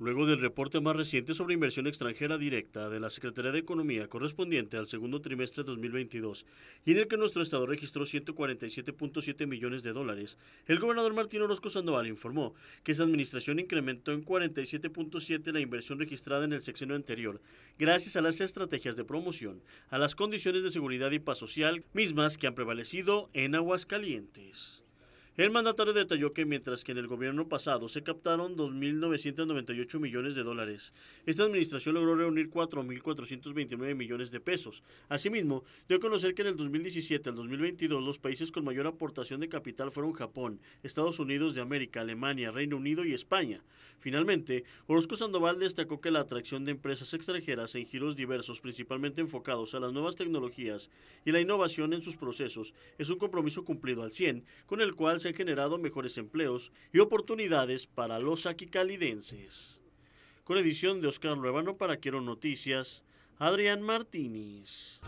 Luego del reporte más reciente sobre inversión extranjera directa de la Secretaría de Economía correspondiente al segundo trimestre de 2022, y en el que nuestro estado registró 147.7 millones de dólares, el gobernador Martín Orozco Sandoval informó que esa administración incrementó en 47.7 la inversión registrada en el sexenio anterior, gracias a las estrategias de promoción, a las condiciones de seguridad y paz social mismas que han prevalecido en Aguascalientes. El mandatario detalló que mientras que en el gobierno pasado se captaron 2.998 millones de dólares, esta administración logró reunir 4.429 millones de pesos. Asimismo, dio a conocer que en el 2017 al 2022 los países con mayor aportación de capital fueron Japón, Estados Unidos de América, Alemania, Reino Unido y España. Finalmente, Orozco Sandoval destacó que la atracción de empresas extranjeras en giros diversos, principalmente enfocados a las nuevas tecnologías y la innovación en sus procesos, es un compromiso cumplido al 100, con el cual se generado mejores empleos y oportunidades para los aquicalidenses. Con edición de Oscar Nuevano para Quiero Noticias, Adrián Martínez.